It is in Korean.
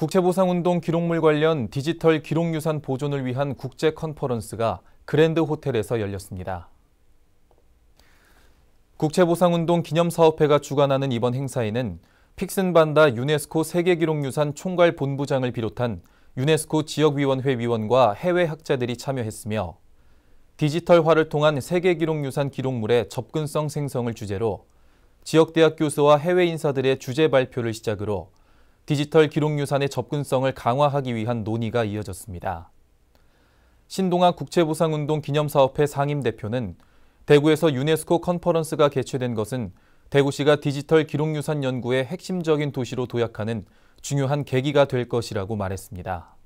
국채보상운동 기록물 관련 디지털 기록유산 보존을 위한 국제 컨퍼런스가 그랜드 호텔에서 열렸습니다. 국제보상운동 기념사업회가 주관하는 이번 행사에는 픽슨반다 유네스코 세계기록유산 총괄 본부장을 비롯한 유네스코 지역위원회 위원과 해외 학자들이 참여했으며 디지털화를 통한 세계기록유산 기록물의 접근성 생성을 주제로 지역 대학 교수와 해외 인사들의 주제 발표를 시작으로 디지털 기록유산의 접근성을 강화하기 위한 논의가 이어졌습니다. 신동아 국채보상운동 기념사업회 상임대표는 대구에서 유네스코 컨퍼런스가 개최된 것은 대구시가 디지털 기록유산 연구의 핵심적인 도시로 도약하는 중요한 계기가 될 것이라고 말했습니다.